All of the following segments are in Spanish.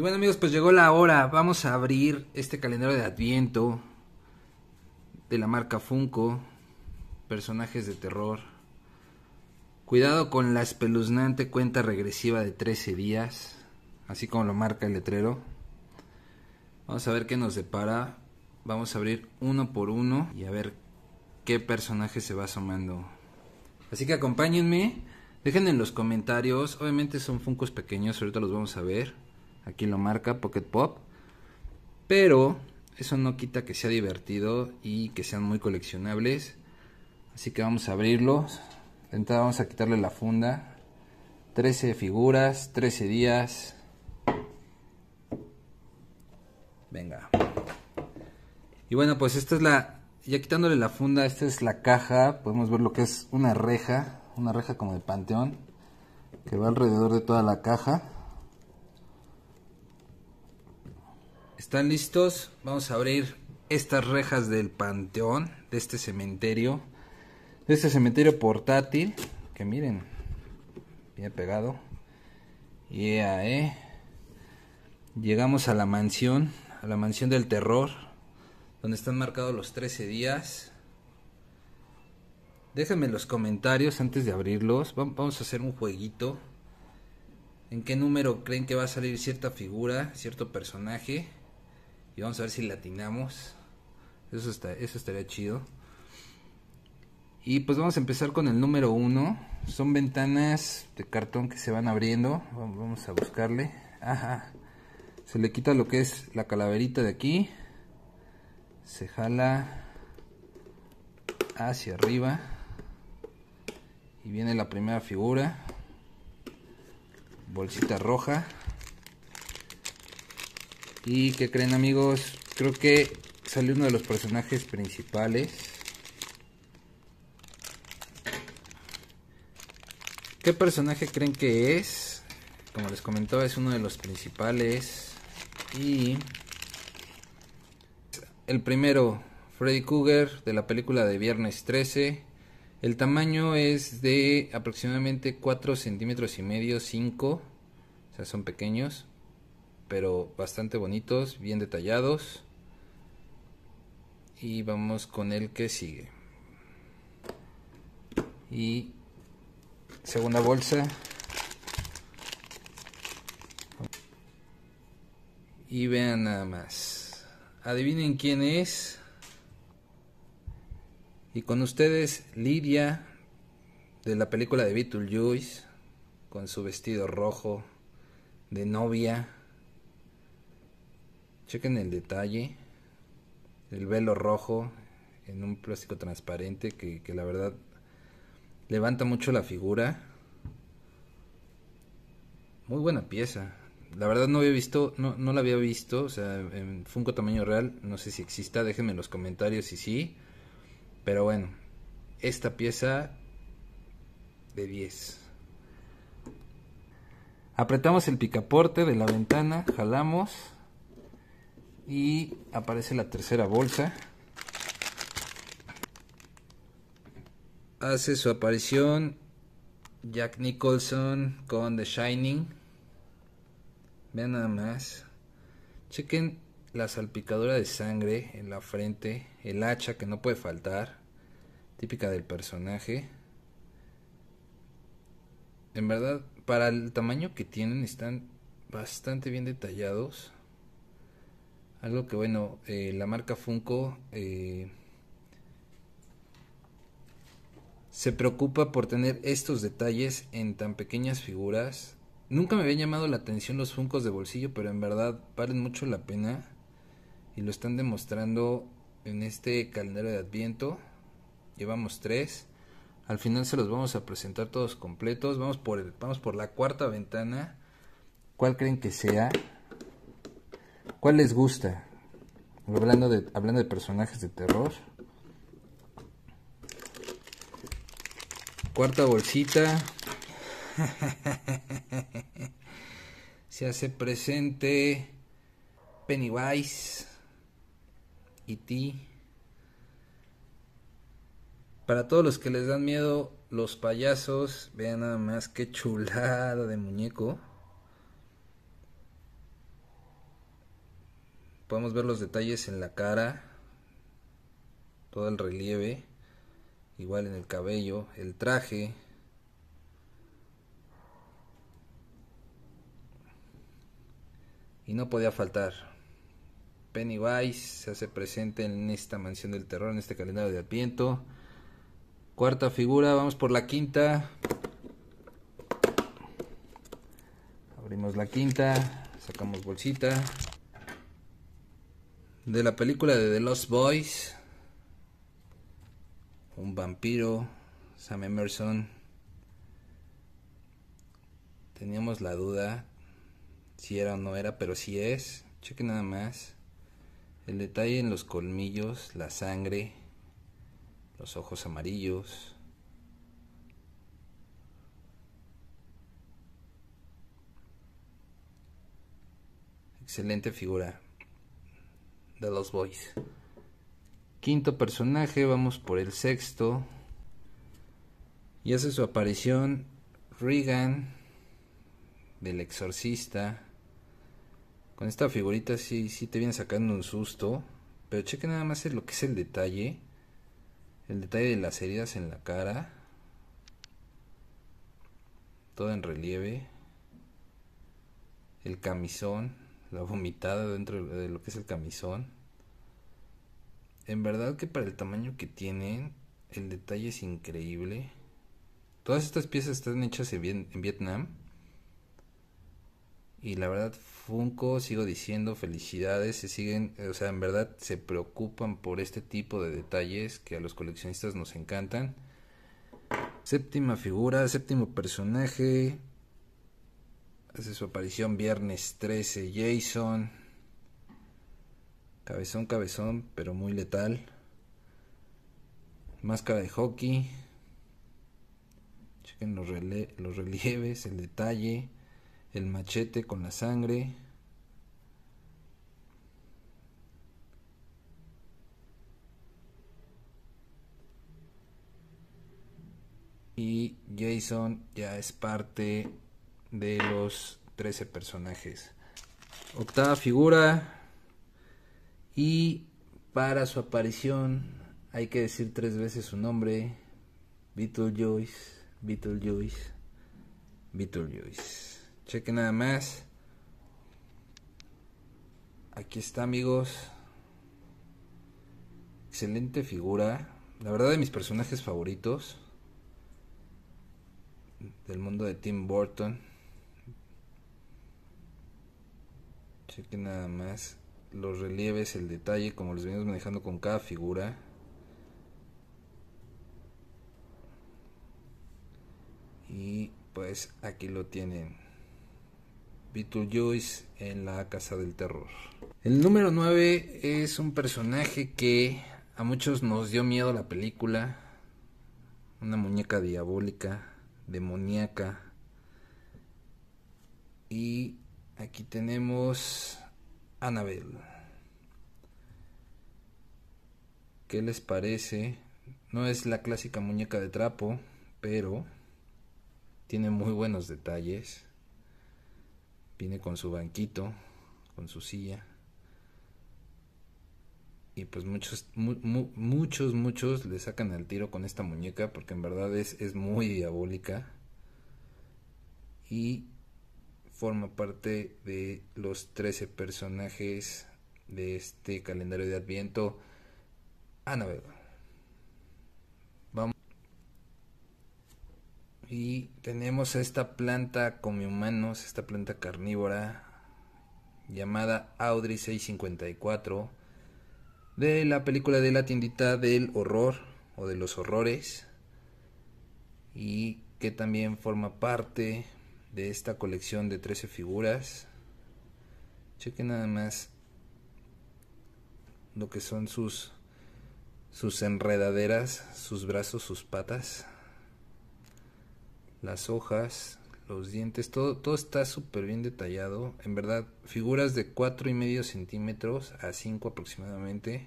Y bueno amigos, pues llegó la hora. Vamos a abrir este calendario de Adviento de la marca Funko. Personajes de terror. Cuidado con la espeluznante cuenta regresiva de 13 días. Así como lo marca el letrero. Vamos a ver qué nos depara. Vamos a abrir uno por uno y a ver qué personaje se va asomando. Así que acompáñenme. Dejen en los comentarios. Obviamente son Funcos pequeños. Ahorita los vamos a ver. Aquí lo marca Pocket Pop. Pero eso no quita que sea divertido y que sean muy coleccionables. Así que vamos a abrirlos. vamos a quitarle la funda. 13 figuras, 13 días. Venga. Y bueno, pues esta es la... Ya quitándole la funda, esta es la caja. Podemos ver lo que es una reja. Una reja como de panteón. Que va alrededor de toda la caja. ¿Están listos? Vamos a abrir estas rejas del panteón, de este cementerio, de este cementerio portátil, que miren, bien pegado. eh. Llegamos a la mansión, a la mansión del terror, donde están marcados los 13 días. Déjenme los comentarios antes de abrirlos. Vamos a hacer un jueguito. ¿En qué número creen que va a salir cierta figura, cierto personaje? vamos a ver si latinamos. Eso, eso estaría chido. Y pues vamos a empezar con el número 1. Son ventanas de cartón que se van abriendo. Vamos a buscarle. Se le quita lo que es la calaverita de aquí. Se jala hacia arriba. Y viene la primera figura. Bolsita roja. Y qué creen amigos, creo que salió uno de los personajes principales. ¿Qué personaje creen que es? Como les comentaba, es uno de los principales. Y el primero, Freddy Cougar, de la película de Viernes 13. El tamaño es de aproximadamente 4 centímetros y medio, 5. O sea, son pequeños pero bastante bonitos, bien detallados. Y vamos con el que sigue. Y segunda bolsa. Y vean nada más. Adivinen quién es. Y con ustedes Lidia de la película de Beetlejuice con su vestido rojo de novia. Chequen el detalle. El velo rojo en un plástico transparente que, la verdad levanta mucho la figura. Muy buena pieza. La verdad no había visto, no, no la había visto, o sea, en Funko tamaño real, no sé si exista, déjenme en los comentarios si sí. Pero bueno, esta pieza de 10. Apretamos el picaporte de la ventana, jalamos y aparece la tercera bolsa hace su aparición Jack Nicholson con The Shining vean nada más chequen la salpicadura de sangre en la frente el hacha que no puede faltar típica del personaje en verdad para el tamaño que tienen están bastante bien detallados algo que bueno, eh, la marca Funko eh, se preocupa por tener estos detalles en tan pequeñas figuras. Nunca me habían llamado la atención los Funcos de bolsillo, pero en verdad valen mucho la pena y lo están demostrando en este calendario de Adviento. Llevamos tres. Al final se los vamos a presentar todos completos. Vamos por, vamos por la cuarta ventana. ¿Cuál creen que sea? ¿Cuál les gusta? Hablando de, hablando de personajes de terror. Cuarta bolsita. Se hace presente Pennywise, Y ti. Para todos los que les dan miedo los payasos, vean nada más qué chulada de muñeco. podemos ver los detalles en la cara, todo el relieve, igual en el cabello, el traje. Y no podía faltar. Pennywise se hace presente en esta mansión del terror, en este calendario de Adviento. Cuarta figura, vamos por la quinta. Abrimos la quinta, sacamos bolsita de la película de The Lost Boys. Un vampiro, Sam Emerson. Teníamos la duda si era o no era, pero si sí es. Cheque nada más. El detalle en los colmillos, la sangre, los ojos amarillos. Excelente figura de los boys. Quinto personaje, vamos por el sexto. Y hace su aparición Regan del exorcista. Con esta figurita sí, sí te viene sacando un susto. Pero cheque nada más lo que es el detalle. El detalle de las heridas en la cara. Todo en relieve. El camisón la vomitada dentro de lo que es el camisón. En verdad que para el tamaño que tienen, el detalle es increíble. Todas estas piezas están hechas en, Vietnam. Y la verdad, Funko, sigo diciendo, felicidades, se siguen, o sea, en verdad se preocupan por este tipo de detalles que a los coleccionistas nos encantan. Séptima figura, séptimo personaje, Hace su aparición viernes 13. Jason. Cabezón, cabezón, pero muy letal. Máscara de hockey. Chequen los, los relieves, el detalle. El machete con la sangre. Y Jason ya es parte de los 13 personajes. Octava figura. Y para su aparición hay que decir tres veces su nombre. Beetlejuice, Beetlejuice, Beetlejuice. Cheque nada más. Aquí está amigos. Excelente figura. La verdad de mis personajes favoritos. Del mundo de Tim Burton. Cheque nada más los relieves, el detalle, como los venimos manejando con cada figura. Y pues aquí lo tienen. Beetlejuice en la Casa del Terror. El número 9 es un personaje que a muchos nos dio miedo la película. Una muñeca diabólica, demoníaca. Y Aquí tenemos anabel ¿Qué les parece? No es la clásica muñeca de trapo, pero tiene muy buenos detalles. Viene con su banquito, con su silla. Y pues muchos, muchos, muchos le sacan el tiro con esta muñeca porque en verdad es, es muy diabólica. Y forma parte de los 13 personajes de este calendario de Adviento, no Vamos. Y tenemos a esta planta come humanos, esta planta carnívora, llamada Audrey 654, de la película de la tiendita del horror o de los horrores, y que también forma parte de esta colección de 13 figuras. Chequen nada más lo que son sus sus enredaderas, sus brazos, sus patas, las hojas, los dientes, todo, todo está súper bien detallado. En verdad, figuras de 4 y medio centímetros a 5 aproximadamente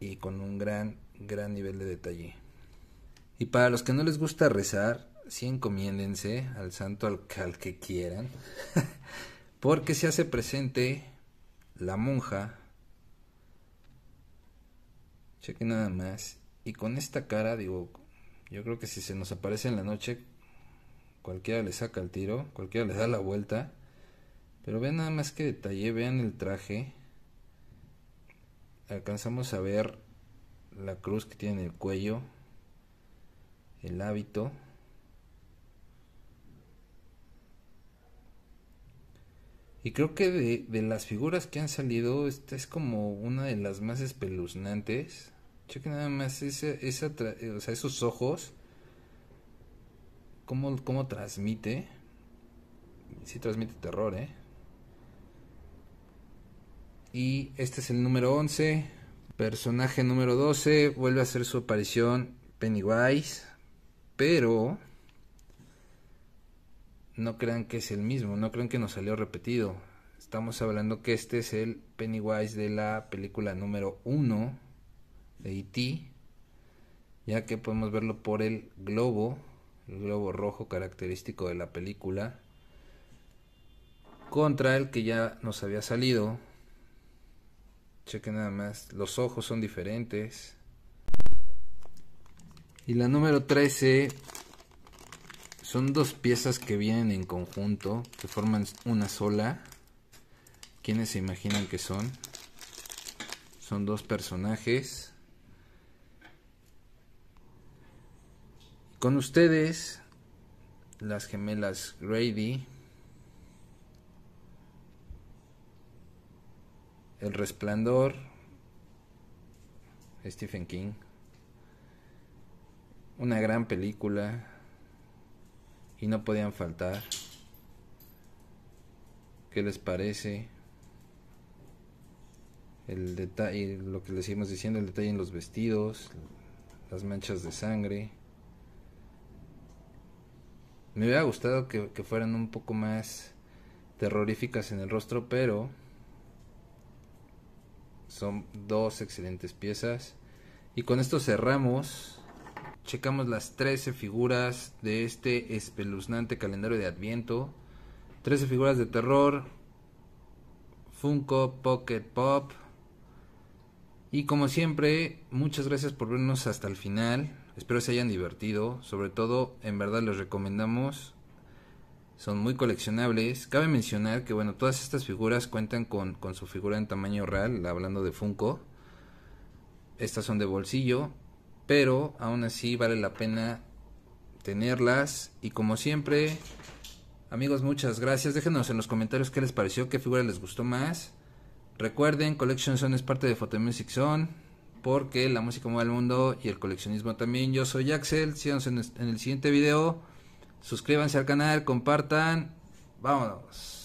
y con un gran, gran nivel de detalle. Y para los que no les gusta rezar, si encomiéndense al santo al que quieran, porque se hace presente la monja. cheque nada más. Y con esta cara, digo, yo creo que si se nos aparece en la noche, cualquiera le saca el tiro, cualquiera le da la vuelta. Pero vean nada más que detalle, vean el traje. Alcanzamos a ver la cruz que tiene en el cuello, el hábito. Y creo que de, las figuras que han salido, esta es como una de las más espeluznantes. Cheque nada más esa, esa eh, o sea, esos ojos, cómo, cómo transmite. Sí transmite terror, ¿eh? Y este es el número 11. Personaje número 12. Vuelve a hacer su aparición Pennywise. Pero no crean que es el mismo, no crean que nos salió repetido. Estamos hablando que este es el Pennywise de la película número 1 de E.T., ya que podemos verlo por el globo, el globo rojo característico de la película, contra el que ya nos había salido. Cheque nada más, los ojos son diferentes. Y la número 13 son dos piezas que vienen en conjunto, que forman una sola. ¿Quiénes se imaginan que son? Son dos personajes. Con ustedes, las gemelas Grady, El Resplandor, Stephen King. Una gran película y no podían faltar. ¿Qué les parece? El detalle, lo que les íbamos diciendo, el detalle en los vestidos, las manchas de sangre. Me hubiera gustado que, que fueran un poco más terroríficas en el rostro, pero son dos excelentes piezas. Y con esto cerramos checamos las 13 figuras de este espeluznante calendario de Adviento. 13 figuras de terror, Funko, Pocket Pop. Y como siempre, muchas gracias por vernos hasta el final. Espero se hayan divertido. Sobre todo, en verdad les recomendamos. Son muy coleccionables. Cabe mencionar que, bueno, todas estas figuras cuentan con, con su figura en tamaño real, hablando de Funko. Estas son de bolsillo pero aún así vale la pena tenerlas y como siempre amigos muchas gracias déjenos en los comentarios qué les pareció qué figura les gustó más recuerden Collection Zone es parte de Photo Music Zone porque la música mueve el mundo y el coleccionismo también yo soy Axel síganos en el siguiente video suscríbanse al canal compartan vámonos